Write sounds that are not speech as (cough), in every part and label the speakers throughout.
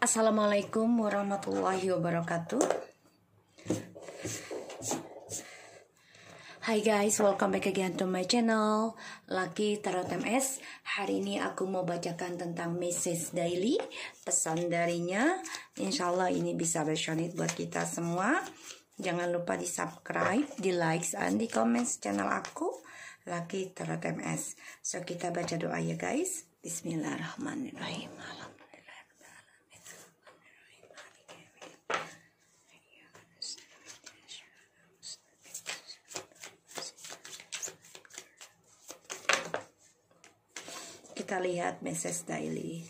Speaker 1: Assalamualaikum warahmatullahi wabarakatuh. Hai guys, welcome back again to my channel Lucky Tarot MS Hari ini aku mau bacakan tentang message daily Pesan darinya Insya Allah ini bisa resonate buat kita semua Jangan lupa di subscribe, di like, dan di comments channel aku Lucky Tarot MS So kita baca doa ya guys Bismillahirrahmanirrahim Alhamdulillah kita lihat message daily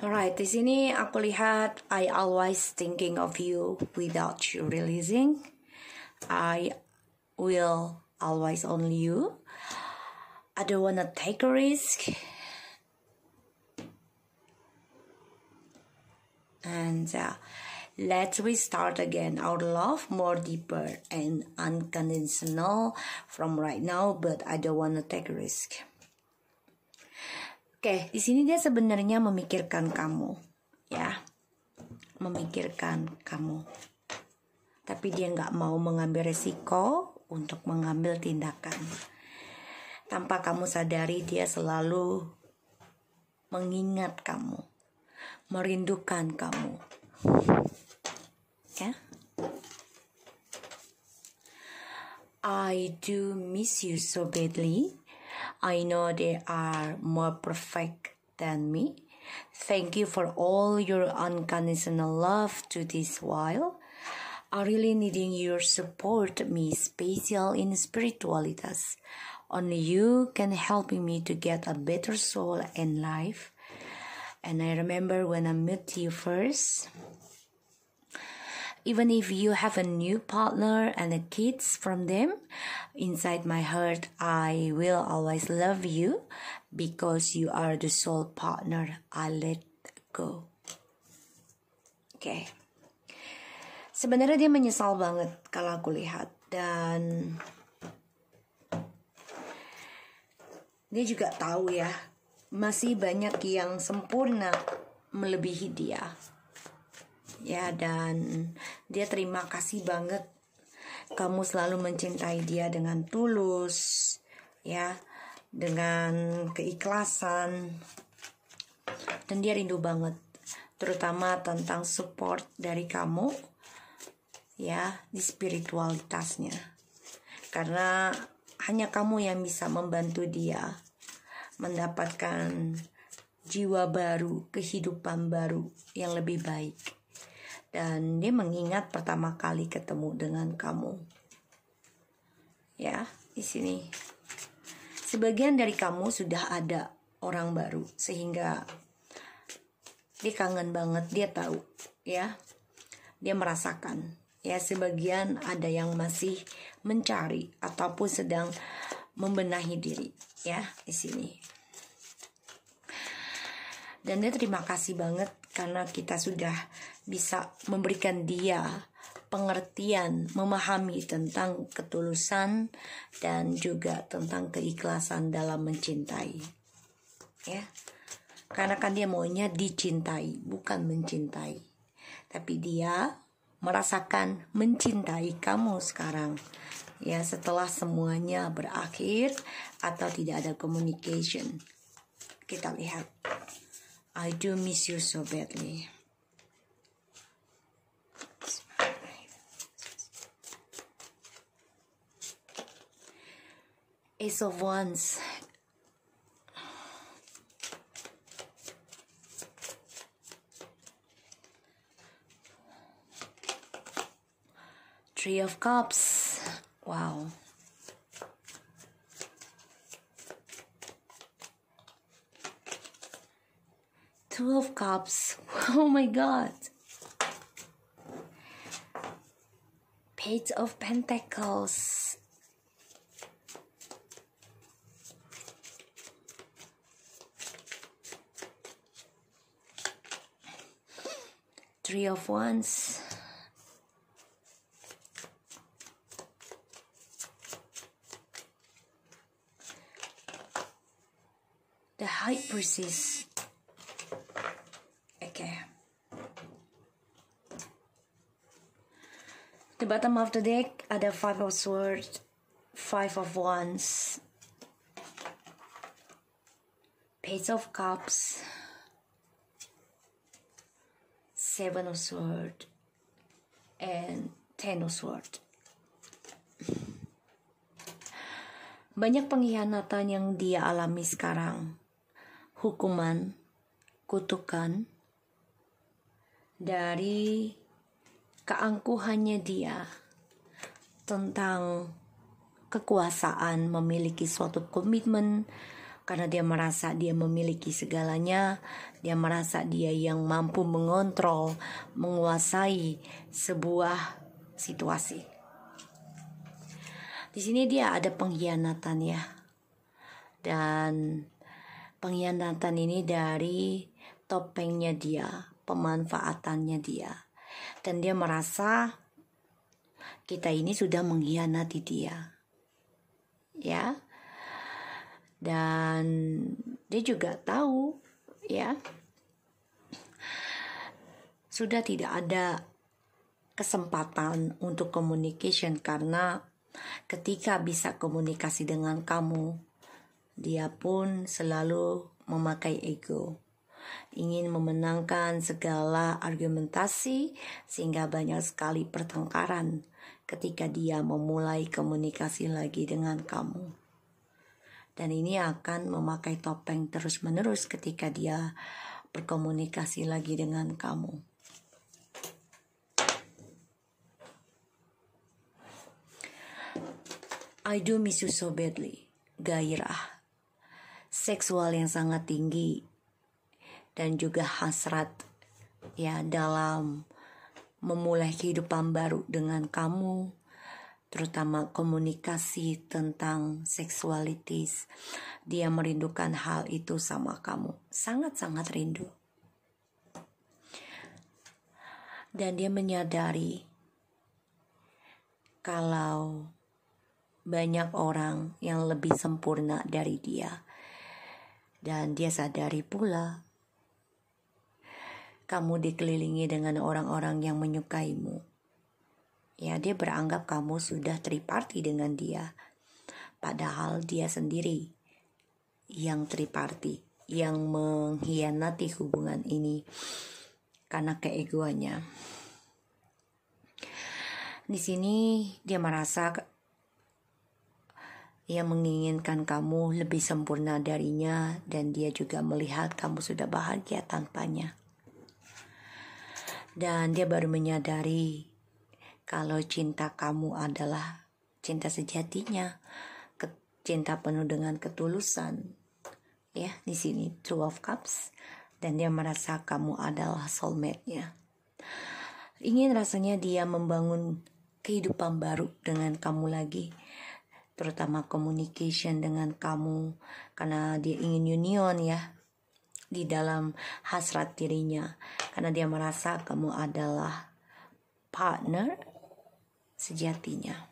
Speaker 1: Alright, di sini aku lihat I always thinking of you without you realizing. I will always only you. I don't wanna take a risk. And uh, let's restart again our love more deeper and unconditional from right now, but I don't wanna take a risk. Oke, di sini dia sebenarnya memikirkan kamu, ya, memikirkan kamu. Tapi dia nggak mau mengambil resiko untuk mengambil tindakan. Tanpa kamu sadari, dia selalu mengingat kamu, merindukan kamu, ya. I do miss you so badly. I know they are more perfect than me. Thank you for all your unconditional love to this while. I really needing your support me special in spiritualitas. Only you can help me to get a better soul and life. And I remember when I met you first, even if you have a new partner and a kids from them inside my heart i will always love you because you are the sole partner i let go oke okay. sebenarnya dia menyesal banget kalau aku lihat dan dia juga tahu ya masih banyak yang sempurna melebihi dia ya dan dia terima kasih banget kamu selalu mencintai dia dengan tulus ya dengan keikhlasan dan dia rindu banget terutama tentang support dari kamu ya di spiritualitasnya karena hanya kamu yang bisa membantu dia mendapatkan jiwa baru, kehidupan baru yang lebih baik dan dia mengingat pertama kali ketemu dengan kamu. Ya, di sini. Sebagian dari kamu sudah ada orang baru sehingga dia kangen banget, dia tahu, ya. Dia merasakan. Ya, sebagian ada yang masih mencari ataupun sedang membenahi diri, ya, di sini. Dan dia terima kasih banget karena kita sudah bisa memberikan dia pengertian, memahami tentang ketulusan dan juga tentang keikhlasan dalam mencintai. Ya. Karena kan dia maunya dicintai, bukan mencintai. Tapi dia merasakan mencintai kamu sekarang. Ya, setelah semuanya berakhir atau tidak ada communication. Kita lihat. I do miss you so badly. Ace of Wands. Three of Cups. Wow. 12 cups. (laughs) Oh my god. Page of Pentacles. Three of Wands. The High Priestess. The bottom of the deck ada five of swords, five of wands, page of cups, seven of swords, and ten of swords. Banyak pengkhianatan yang dia alami sekarang. Hukuman, kutukan, dari keangkuhannya dia tentang kekuasaan memiliki suatu komitmen karena dia merasa dia memiliki segalanya, dia merasa dia yang mampu mengontrol, menguasai sebuah situasi. Di sini dia ada pengkhianatan ya. Dan pengkhianatan ini dari topengnya dia, pemanfaatannya dia dan dia merasa kita ini sudah mengkhianati dia. Ya. Dan dia juga tahu ya. Sudah tidak ada kesempatan untuk communication karena ketika bisa komunikasi dengan kamu, dia pun selalu memakai ego ingin memenangkan segala argumentasi sehingga banyak sekali pertengkaran ketika dia memulai komunikasi lagi dengan kamu. Dan ini akan memakai topeng terus-menerus ketika dia berkomunikasi lagi dengan kamu. I do miss you so badly. Gairah. Seksual yang sangat tinggi dan juga hasrat ya dalam memulai kehidupan baru dengan kamu terutama komunikasi tentang seksualitas dia merindukan hal itu sama kamu sangat-sangat rindu dan dia menyadari kalau banyak orang yang lebih sempurna dari dia dan dia sadari pula kamu dikelilingi dengan orang-orang yang menyukaimu. Ya, dia beranggap kamu sudah triparti dengan dia. Padahal dia sendiri yang triparti, yang mengkhianati hubungan ini karena keegoannya. Di sini dia merasa ia menginginkan kamu lebih sempurna darinya dan dia juga melihat kamu sudah bahagia tanpanya dan dia baru menyadari kalau cinta kamu adalah cinta sejatinya, cinta penuh dengan ketulusan. Ya, di sini Two of Cups dan dia merasa kamu adalah soulmate-nya. Ingin rasanya dia membangun kehidupan baru dengan kamu lagi terutama communication dengan kamu karena dia ingin union ya di dalam hasrat dirinya karena dia merasa kamu adalah partner sejatinya.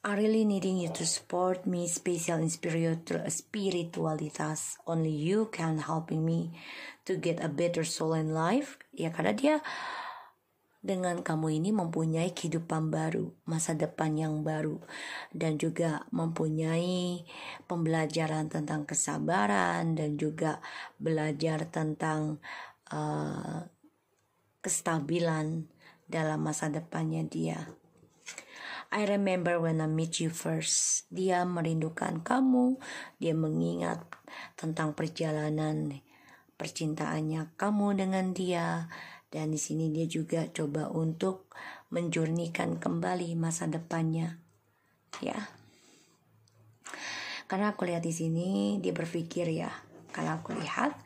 Speaker 1: I really needing you to support me spiritual and spiritualitas. Only you can helping me to get a better soul in life. Ya karena dia dengan kamu ini mempunyai kehidupan baru, masa depan yang baru, dan juga mempunyai pembelajaran tentang kesabaran, dan juga belajar tentang uh, kestabilan dalam masa depannya. Dia, I remember when I meet you first, dia merindukan kamu, dia mengingat tentang perjalanan percintaannya kamu dengan dia dan di sini dia juga coba untuk menjurnikan kembali masa depannya ya karena aku lihat di sini dia berpikir ya karena aku lihat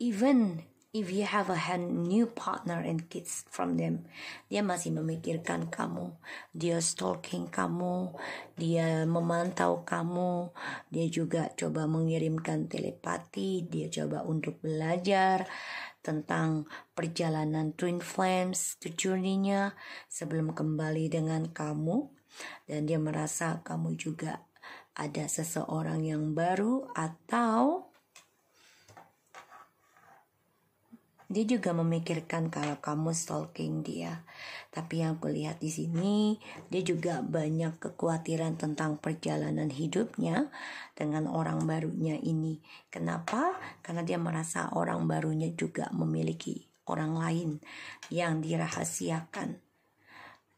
Speaker 1: even if you have a new partner and kids from them dia masih memikirkan kamu dia stalking kamu dia memantau kamu dia juga coba mengirimkan telepati dia coba untuk belajar tentang perjalanan Twin Flames, the journey-nya sebelum kembali dengan kamu dan dia merasa kamu juga ada seseorang yang baru atau dia juga memikirkan kalau kamu stalking dia. Tapi yang kulihat di sini, dia juga banyak kekhawatiran tentang perjalanan hidupnya dengan orang barunya ini. Kenapa? Karena dia merasa orang barunya juga memiliki orang lain yang dirahasiakan.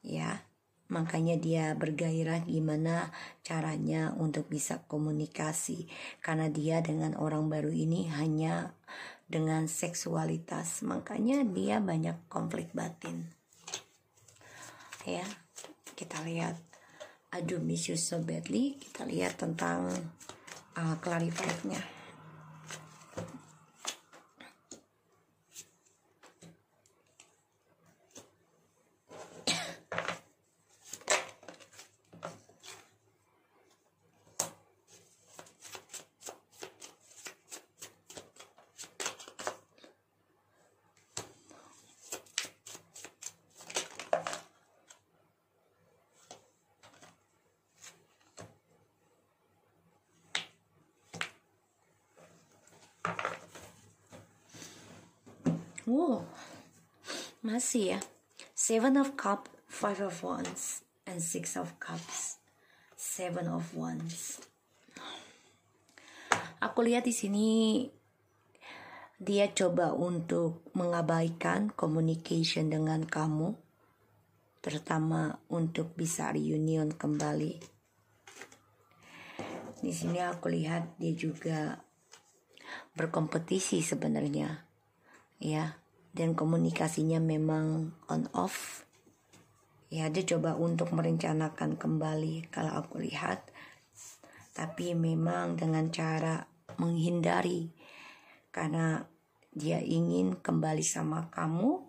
Speaker 1: Ya, Makanya dia bergairah gimana caranya untuk bisa komunikasi karena dia dengan orang baru ini hanya dengan seksualitas makanya dia banyak konflik batin ya kita lihat I do miss you so badly kita lihat tentang uh, clarify-nya masih ya. Seven of Cup, Five of Wands, and Six of Cups. Seven of Wands. Aku lihat di sini dia coba untuk mengabaikan communication dengan kamu, terutama untuk bisa reunion kembali. Di sini aku lihat dia juga berkompetisi sebenarnya, ya dan komunikasinya memang on off ya dia coba untuk merencanakan kembali kalau aku lihat tapi memang dengan cara menghindari karena dia ingin kembali sama kamu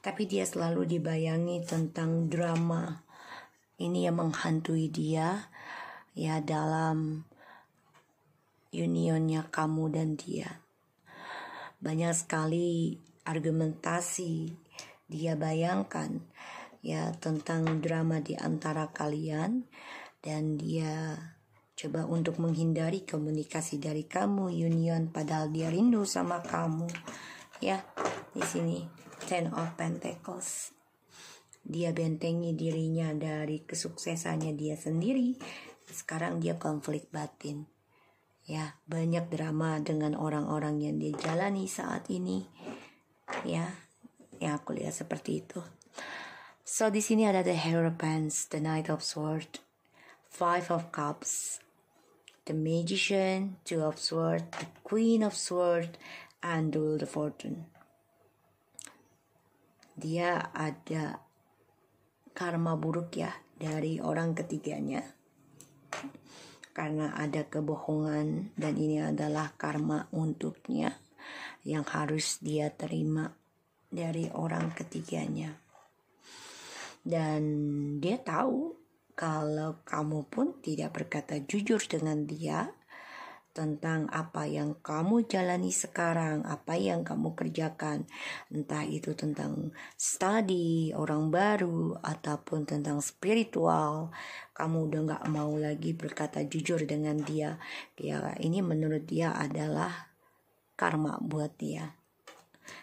Speaker 1: tapi dia selalu dibayangi tentang drama ini yang menghantui dia ya dalam unionnya kamu dan dia banyak sekali argumentasi dia bayangkan ya tentang drama di antara kalian dan dia coba untuk menghindari komunikasi dari kamu union padahal dia rindu sama kamu ya di sini ten of pentacles dia bentengi dirinya dari kesuksesannya dia sendiri sekarang dia konflik batin ya banyak drama dengan orang-orang yang dia jalani saat ini ya ya aku lihat seperti itu so di sini ada the Hero hierophants the knight of sword five of cups the magician two of sword the queen of sword and the world of fortune dia ada karma buruk ya dari orang ketiganya karena ada kebohongan dan ini adalah karma untuknya yang harus dia terima dari orang ketiganya. Dan dia tahu kalau kamu pun tidak berkata jujur dengan dia, tentang apa yang kamu jalani sekarang, apa yang kamu kerjakan, entah itu tentang study orang baru ataupun tentang spiritual. Kamu udah nggak mau lagi berkata jujur dengan dia. Ya, ini menurut dia adalah karma buat dia.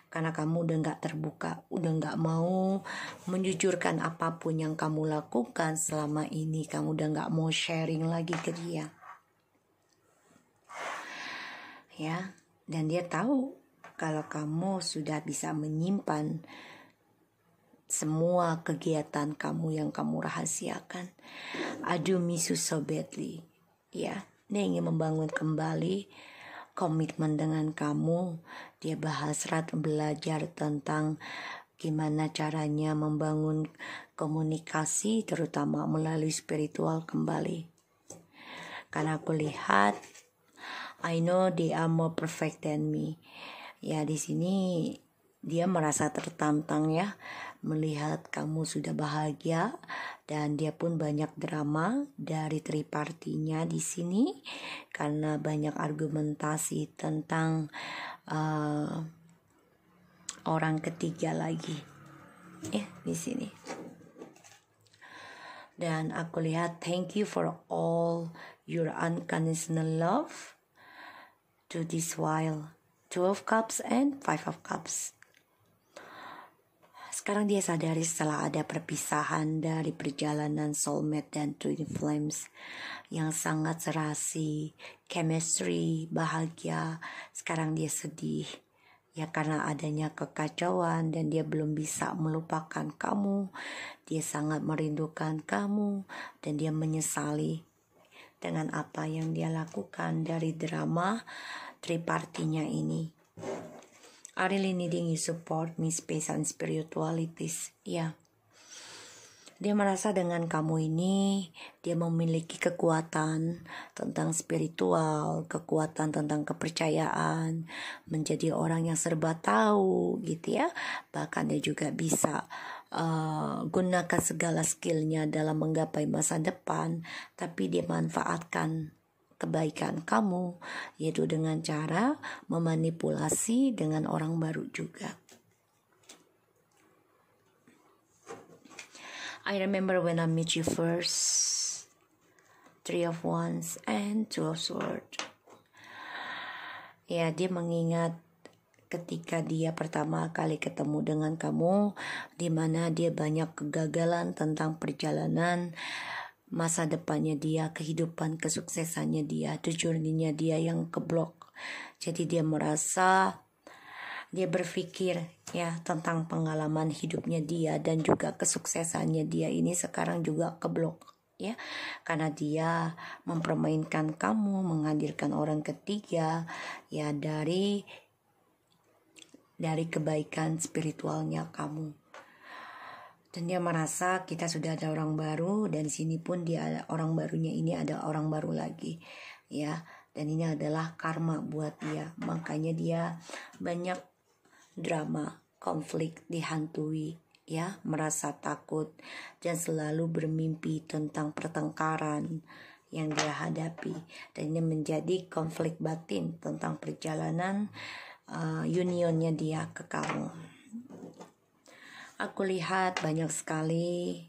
Speaker 1: Karena kamu udah nggak terbuka, udah nggak mau menjujurkan apapun yang kamu lakukan selama ini, kamu udah nggak mau sharing lagi ke dia ya dan dia tahu kalau kamu sudah bisa menyimpan semua kegiatan kamu yang kamu rahasiakan. Aduh misu so badly. Ya, dia ingin membangun kembali komitmen dengan kamu. Dia bahasrat belajar tentang gimana caranya membangun komunikasi terutama melalui spiritual kembali. Karena aku lihat I know they are more perfect than me. Ya di sini dia merasa tertantang ya melihat kamu sudah bahagia dan dia pun banyak drama dari tripartinya di sini karena banyak argumentasi tentang uh, orang ketiga lagi ya yeah, di sini dan aku lihat thank you for all your unconditional love to this while. Two of Cups and Five of Cups. Sekarang dia sadari setelah ada perpisahan dari perjalanan soulmate dan twin flames yang sangat serasi, chemistry, bahagia. Sekarang dia sedih ya karena adanya kekacauan dan dia belum bisa melupakan kamu. Dia sangat merindukan kamu dan dia menyesali dengan apa yang dia lakukan dari drama tripartinya ini. I really needing you support me space and spiritualities. Ya. Dia merasa dengan kamu ini dia memiliki kekuatan tentang spiritual, kekuatan tentang kepercayaan, menjadi orang yang serba tahu gitu ya. Bahkan dia juga bisa uh, gunakan segala skillnya dalam menggapai masa depan, tapi dia manfaatkan kebaikan kamu, yaitu dengan cara memanipulasi dengan orang baru juga. I remember when I met you first, three of wands and two of swords. Ya, dia mengingat ketika dia pertama kali ketemu dengan kamu, di mana dia banyak kegagalan tentang perjalanan masa depannya dia, kehidupan kesuksesannya dia, tujuannya dia yang keblok. Jadi dia merasa dia berpikir ya tentang pengalaman hidupnya dia dan juga kesuksesannya dia ini sekarang juga keblok ya karena dia mempermainkan kamu menghadirkan orang ketiga ya dari dari kebaikan spiritualnya kamu. Dan dia merasa kita sudah ada orang baru dan sini pun dia orang barunya ini ada orang baru lagi. Ya, dan ini adalah karma buat dia. Makanya dia banyak drama, konflik dihantui ya, merasa takut dan selalu bermimpi tentang pertengkaran yang dia hadapi dan ini menjadi konflik batin tentang perjalanan uh, unionnya dia ke kamu. Aku lihat banyak sekali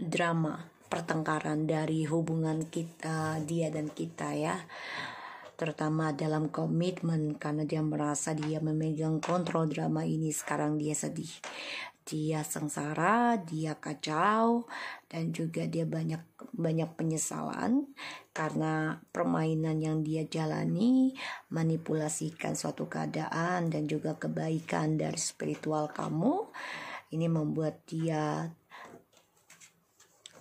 Speaker 1: drama pertengkaran dari hubungan kita dia dan kita ya terutama dalam komitmen karena dia merasa dia memegang kontrol drama ini sekarang dia sedih dia sengsara, dia kacau, dan juga dia banyak banyak penyesalan karena permainan yang dia jalani manipulasikan suatu keadaan dan juga kebaikan dari spiritual kamu ini membuat dia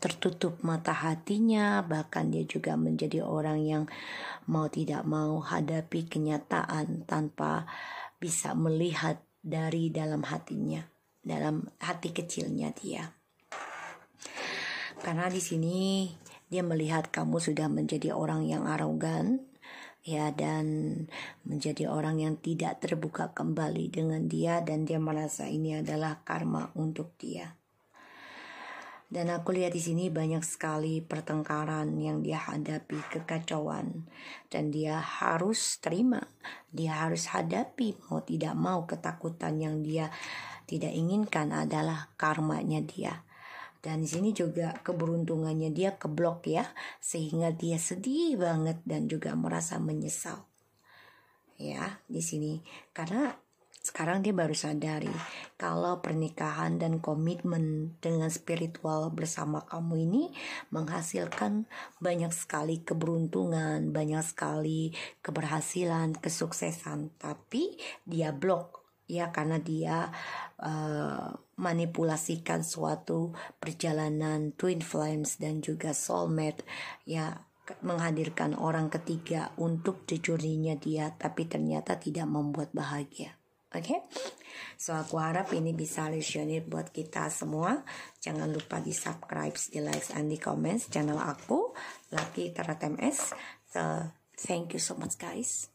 Speaker 1: tertutup mata hatinya bahkan dia juga menjadi orang yang mau tidak mau hadapi kenyataan tanpa bisa melihat dari dalam hatinya dalam hati kecilnya dia. Karena di sini dia melihat kamu sudah menjadi orang yang arogan ya dan menjadi orang yang tidak terbuka kembali dengan dia dan dia merasa ini adalah karma untuk dia. Dan aku lihat di sini banyak sekali pertengkaran yang dia hadapi, kekacauan. Dan dia harus terima, dia harus hadapi mau tidak mau ketakutan yang dia tidak inginkan adalah karmanya dia. Dan di sini juga keberuntungannya dia keblok ya, sehingga dia sedih banget dan juga merasa menyesal. Ya, di sini karena sekarang dia baru sadari kalau pernikahan dan komitmen dengan spiritual bersama kamu ini menghasilkan banyak sekali keberuntungan, banyak sekali keberhasilan, kesuksesan, tapi dia blok ya karena dia uh, manipulasikan suatu perjalanan twin flames dan juga soulmate ya menghadirkan orang ketiga untuk jujurnya dia tapi ternyata tidak membuat bahagia. Oke, okay? so aku harap ini bisa lesionir buat kita semua. Jangan lupa di subscribe, di like, and di comments channel aku, Lucky Terat MS. So, thank you so much guys.